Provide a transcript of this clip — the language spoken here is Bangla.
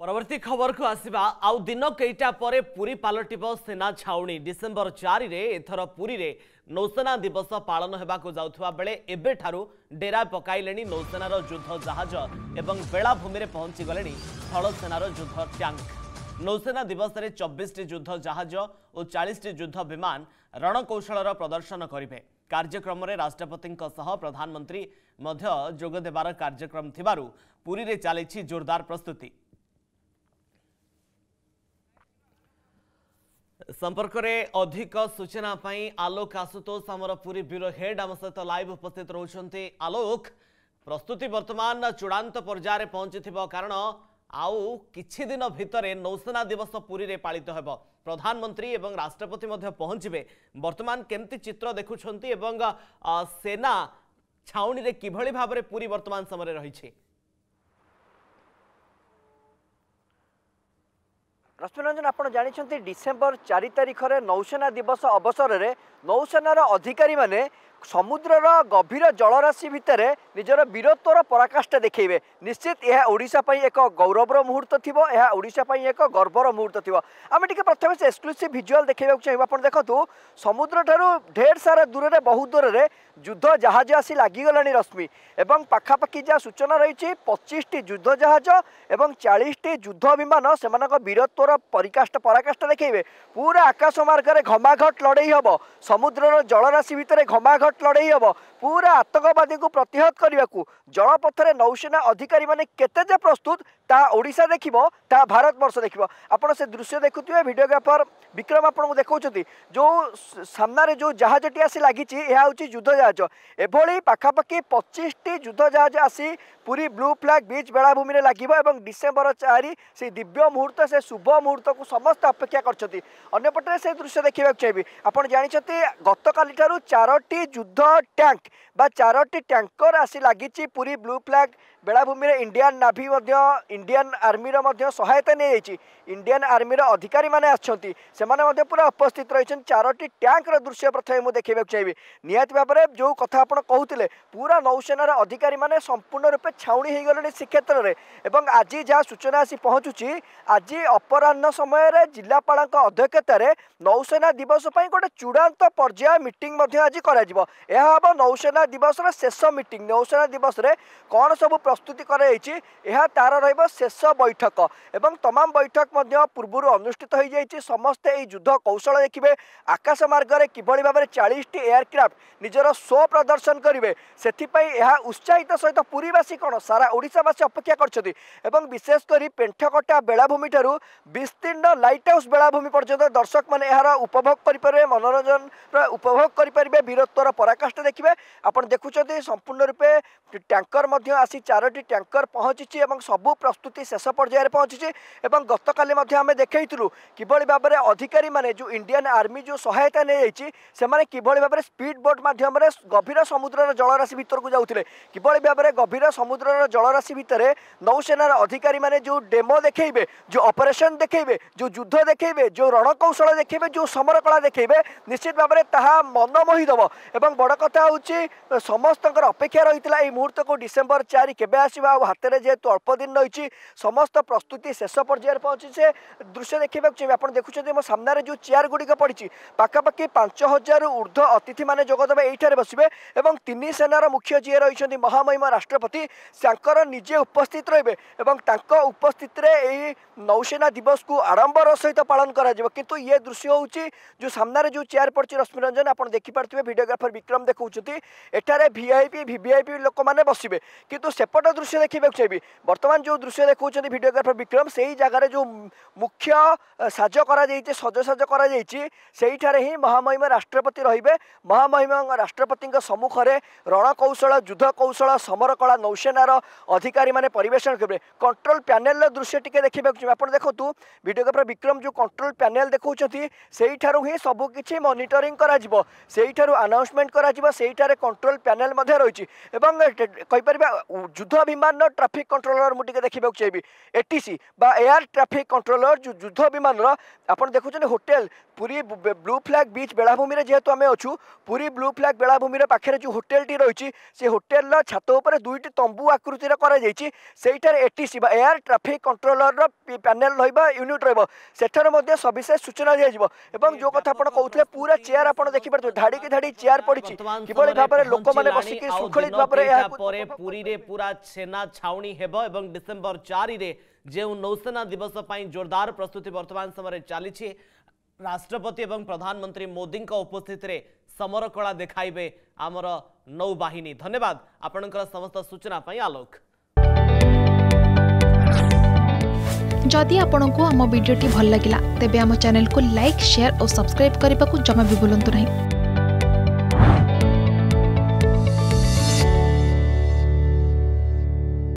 ପରବର୍ତ୍ତୀ ଖବରକୁ ଆସିବା ଆଉ ଦିନ କେଇଟା ପରେ ପୁରୀ ପାଲଟିବ ସେନା ଛାଉଣି ଡିସେମ୍ବର ଚାରିରେ ଏଥର ପୁରୀରେ ନୌସେନା ଦିବସ ପାଳନ ହେବାକୁ ଯାଉଥିବା ବେଳେ ଏବେଠାରୁ ଡେରା ପକାଇଲେଣି ନୌସେନାର ଯୁଦ୍ଧ ଜାହାଜ ଏବଂ ବେଳାଭୂମିରେ ପହଞ୍ଚିଗଲେଣି ସ୍ଥଳସେନାର ଯୁଦ୍ଧ ଟ୍ୟାଙ୍କ ନୌସେନା ଦିବସରେ ଚବିଶଟି ଯୁଦ୍ଧ ଜାହାଜ ଓ ଚାଳିଶଟି ଯୁଦ୍ଧ ବିମାନ ରଣକୌଶଳର ପ୍ରଦର୍ଶନ କରିବେ କାର୍ଯ୍ୟକ୍ରମରେ ରାଷ୍ଟ୍ରପତିଙ୍କ ସହ ପ୍ରଧାନମନ୍ତ୍ରୀ ମଧ୍ୟ ଯୋଗ ଦେବାର କାର୍ଯ୍ୟକ୍ରମ ଥିବାରୁ ପୁରୀରେ ଚାଲିଛି ଜୋରଦାର ପ୍ରସ୍ତୁତି ସମ୍ପର୍କରେ ଅଧିକ ସୂଚନା ପାଇଁ ଆଲୋକ ଆଶୁତୋଷ ଆମର ପୁରୀ ବ୍ୟୁରୋ ହେଡ୍ ଆମ ସହିତ ଲାଇଭ୍ ଉପସ୍ଥିତ ରହୁଛନ୍ତି ଆଲୋକ ପ୍ରସ୍ତୁତି ବର୍ତ୍ତମାନ ଚୂଡ଼ାନ୍ତ ପର୍ଯ୍ୟାୟରେ ପହଞ୍ଚିଥିବ କାରଣ ଆଉ କିଛି ଦିନ ଭିତରେ ନୌସେନା ଦିବସ ପୁରୀରେ ପାଳିତ ହେବ ପ୍ରଧାନମନ୍ତ୍ରୀ ଏବଂ ରାଷ୍ଟ୍ରପତି ମଧ୍ୟ ପହଞ୍ଚିବେ ବର୍ତ୍ତମାନ କେମିତି ଚିତ୍ର ଦେଖୁଛନ୍ତି ଏବଂ ସେନା ଛାଉଣିରେ କିଭଳି ଭାବରେ ପୁରୀ ବର୍ତ୍ତମାନ ସମୟରେ ରହିଛି ରଶ୍ମିରଞ୍ଜନ ଆପଣ ଜାଣିଛନ୍ତି ଡିସେମ୍ବର ଚାରି ତାରିଖରେ ନୌସେନା ଦିବସ ଅବସରରେ ନୌସେନାର ଅଧିକାରୀମାନେ সমুদ্রর গভীর জলরাশি ভিতরে নিজের বীরত্বর পরাকাষ্ঠা দেখাইবে নিশ্চিত এ ওড়শা এক গৌরবর মুহূর্ত থাকা ওড়শা এক গর্বর মুহূর্ত থাকবে আমি টিকি প্রথমে সে এক্সক্লুসিভ ভিজুয়াল দেখাইব চাহিব আপনার দেখুন সমুদ্র ঠার ঢের সারা দূরের বহু দূরের যুদ্ধ জাহাজ আসি লাগিগলা রশ্মি এবং পাখাপাখি যা সূচনা রয়েছে পঁচিশটি যুদ্ধ জাহাজ এবং চাশটি যুদ্ধ বিমান সে বীরত্বর পরিকাষ্ঠা পরাকাষ্ঠা দেখাইবে পুরা আকাশ মার্গরে ঘমাঘট লড়াই হব সমুদ্রর জলরাশি ভিতরে ঘমাঘট ବୃହତ ଲଢ଼େଇ ହେବ ପୁରା ଆତଙ୍କବାଦୀଙ୍କୁ ପ୍ରତିହତ କରିବାକୁ ଜଳପଥରେ ନୌସେନା ଅଧିକାରୀମାନେ କେତେ ଯେ ପ୍ରସ୍ତୁତ ତାହା ଓଡ଼ିଶା ଦେଖିବ ତାହା ଭାରତବର୍ଷ ଦେଖିବ ଆପଣ ସେ ଦୃଶ୍ୟ ଦେଖୁଥିବେ ଭିଡ଼ିଓଗ୍ରାଫର ବିକ୍ରମ ଆପଣଙ୍କୁ ଦେଖାଉଛନ୍ତି ଯେଉଁ ସାମ୍ନାରେ ଯେଉଁ ଜାହାଜଟି ଆସି ଲାଗିଛି ଏହା ହେଉଛି ଯୁଦ୍ଧ ଜାହାଜ ଏଭଳି ପାଖାପାଖି ପଚିଶଟି ଯୁଦ୍ଧ ଜାହାଜ ଆସି ପୁରୀ ବ୍ଲୁ ଫ୍ଲାଗ୍ ବିଚ୍ ବେଳାଭୂମିରେ ଲାଗିବ ଏବଂ ଡିସେମ୍ବର ଚାରି ସେ ଦିବ୍ୟ ମୁହୂର୍ତ୍ତ ସେ ଶୁଭ ମୁହୂର୍ତ୍ତକୁ ସମସ୍ତେ ଅପେକ୍ଷା କରିଛନ୍ତି ଅନ୍ୟପଟରେ ସେ ଦୃଶ୍ୟ ଦେଖିବାକୁ ଚାହିଁବି ଆପଣ ଜାଣିଛନ୍ତି ଗତକାଲିଠାରୁ ଚାରୋଟି ଯୁଦ୍ଧ ଟ୍ୟାଙ୍କ ବା ଚାରୋଟି ଟ୍ୟାଙ୍କର ଆସି ଲାଗିଛି ପୁରୀ ବ୍ଲୁ ଫ୍ଲାଗ୍ ବେଳାଭୂମିରେ ଇଣ୍ଡିଆନ୍ ନାଭି ମଧ୍ୟ ইন্ডিয়ান আর্মির মধ্যে সহায়তা নিয়েছি ইন্ডিয়ান আর্মির অধিকারী মানে আসছেন সে পুরো উপস্থিত রয়েছেন চারোটি ট্যাঙ্কর দৃশ্য প্রথমে মু দেখা চাইবি নিহতি ভাবে যে কথা আপনার কুলে পুরা নৌসেনার অধিকারী মানে সম্পূর্ণ রূপে ছাউনি হয়ে গলে শ্রীক্ষেত্রে এবং আজ যা সূচনা আসি পৌঁছুছি আজ অপরাহ্ন সময়ের জেলাপাল অধ্যক্ষতার নৌসেনা দিবস গোটে চূড়ান্ত পর্যায় মিটিং আজ করা হব নৌসেনা দিবসের শেষ মিটিং নৌসেনা দিবসের কণ সব প্রস্তুতি করা তার রহব শেষ বৈঠক এবং তমাম বৈঠক মধ্য পূর্বর অনুষ্ঠিত হয়ে যাই সমস্তে এই যুদ্ধ কৌশল দেখবে আকাশ মার্গরে কিভাবে ভাবে চাশটি এয়ারক্রাফ্ট নিজের শো প্রদর্শন করবে সেপাই উৎসাহিত সহ পুরীবাসী কোণ সারা ওড়শাবাসী অপেক্ষা করছেন এবং বিশেষ করে পেঠকটা বেলাভূমি ঠার বিস্তীর্ণ লাইট হাউস বেলাভূমি পর্যন্ত দর্শক মানে এর উপভোগ করে মনোরঞ্জন উপভোগ করে বীরত্বর পরাকাষ্ঠা দেখবে আপনার দেখুম সম্পূর্ণ রূপে ট্যাঙ্কর আসি চারোটি ট্যাঙ্কর পৌঁছিছি এবং সবু প্রস্তুত প্রস্তুতি শেষ পর্যায়ে পৌঁছিছে এবং গতকালি আমি দেখাইলু কিভাবে ভাবে অধিকারী মানে যে ইন্ডিয়ান আর্মি যে সহায়তা নিয়ে যাইছি সে কিভাবে ভাবে স্পিড বোট মাধ্যমে গভীর সমুদ্রর জলরাশি ভিতরক যাওলে কিভাবে ভাবে গভীর সমুদ্রর জলরাশি ভিতরে নৌসেনার অধিকারী মানে যে ডেমো দেখাইবে যে অপরেসন দেখাইবে যে যুদ্ধ দেখাইবে যে রণকৌশল দেখাইবে যে সমরকলা দেখাইবে নিশ্চিত ভাবে তাহা মন মোহিদেব এবং বড় কথা হচ্ছে সমস্ত অপেক্ষা রয়েছে এই মুহূর্তক ডিসেম্বর চারি কেবে আসবা হাতের যেহেতু অল্প দিন রয়েছে সমস্ত প্রস্তুতি শেষ পর্যায়ে পৌঁছিছে দৃশ্য দেখা আপনার দেখুছেন মো সামনে যে চেয়ার গুড়ি পড়ছে পাখাপাখি পাঁচ হাজার ঊর্ধ্ব অতিথি মানে যোগদেবে এইঠার বসবে এবং তিন সেনার মুখ্য যিয়ে রয়েছেন মহামহিম রাষ্ট্রপতি তাঁকর নিজে উপস্থিত রহবে এবং তাঁক উপস্থিতিরে এই নৌসেনা দিবস কু আড়ম্বর সহ পালন করা কিন্তু ইয়ে দৃশ্য হচ্ছে যে সামনে যে চেয়ার পড়ছে রশ্মি রঞ্জন আপনার দেখিপারে ভিডিওগ্রাফর বিক্রম দেখছেন এখানে ভিআইপি ভিভিআইপি লোক মানে বসবে কিন্তু সেপট দৃশ্য দেখা চাইবি বর্তমান যে দৃশ্য দেখুছেন ভিডিওগ্রাফর বিক্রম সেই জায়গায় যে মুখ্য সাজ করা যাইছে সজসাজ করা যাইছে সেইঠারে হি মহামহিম রাষ্ট্রপতি রহবে মহামহিম রাষ্ট্রপতি সম্মুখে রণকৌশল যুদ্ধ কৌশল সমরকলা নৌসেনার অধিকারী মানে পরিবেশন করবে কন্ট্রোল প্যানেল দৃশ্য টিকে দেখি আপনার দেখুন ভিডিওগ্রাফর বিক্রম যে কন্ট্রোল প্যানেল দেখুম সেইটার হি সবু কিছু মনিটরিং করা যাব সেইটার আনাউন্সমেন্ট করা যাব সেইটার কন্ট্রোল প্যানেল রয়েছে এবং কইপার যুদ্ধ বিমান ট্রাফিক কন্ট্রোলর মু দেখি ଦେଖିବାକୁ ଚାହିଁବି ଏ ବା ଏୟାର ଟ୍ରାଫିକ୍ କଣ୍ଟ୍ରୋଲର ଯେଉଁ ଯୁଦ୍ଧ ବିମାନର ଆପଣ ଦେଖୁଛନ୍ତି hotel Puri blue flag beach ବେଳାଭୂମିରେ ଯେହେତୁ ଆମେ ଅଛୁ ପୁରୀ ବ୍ଲୁ ଫ୍ଲାଗ୍ ବେଳାଭୂମିର ପାଖରେ ଯେଉଁ ହୋଟେଲଟି ରହିଛି ସେ ହୋଟେଲର ଛାତ ଉପରେ ଦୁଇଟି ତମ୍ବୁ ଆକୃତିରେ କରାଯାଇଛି ସେଇଠାରେ ଏଟିସି ବା ଏୟାର ଟ୍ରାଫିକ୍ କଣ୍ଟ୍ରୋଲରର ପ୍ୟାନେଲ ରହିବ ୟୁନିଟ୍ ରହିବ ସେଠାରେ ମଧ୍ୟ ସବିଶେଷ ସୂଚନା ଦିଆଯିବ ଏବଂ ଯେଉଁ କଥା ଆପଣ କହୁଥିଲେ ପୁରା ଚେୟାର ଆପଣ ଦେଖିପାରୁଥିବେ ଧାଡ଼ିକି ଧାଡ଼ି ଚେୟାର ପଡ଼ିଛି କିଭଳି ଭାବରେ ଲୋକମାନେ ବସିକି ଶୃଙ୍ଖଳିତ ଭାବରେ ଏହା ପରେ ପୁରୀରେ ପୁରା ଛେନା ଛାଉଣି ହେବ ଏବଂ ଡିସେମ୍ବର नवेम्बर चार जो नौसेना दिवस जोरदार प्रस्तुति वर्तमान समय चली राष्ट्रपति एवं प्रधानमंत्री मोदी उपस्थित समरकला देखा आमर नौवाहिनी धन्यवाद आपणकर समस्त सूचना आलोक जदि आपण को आम भिडी भल लगा तेब चेल को लाइक सेयार और सब्सक्राइब करने को जमा भी बुलां नहीं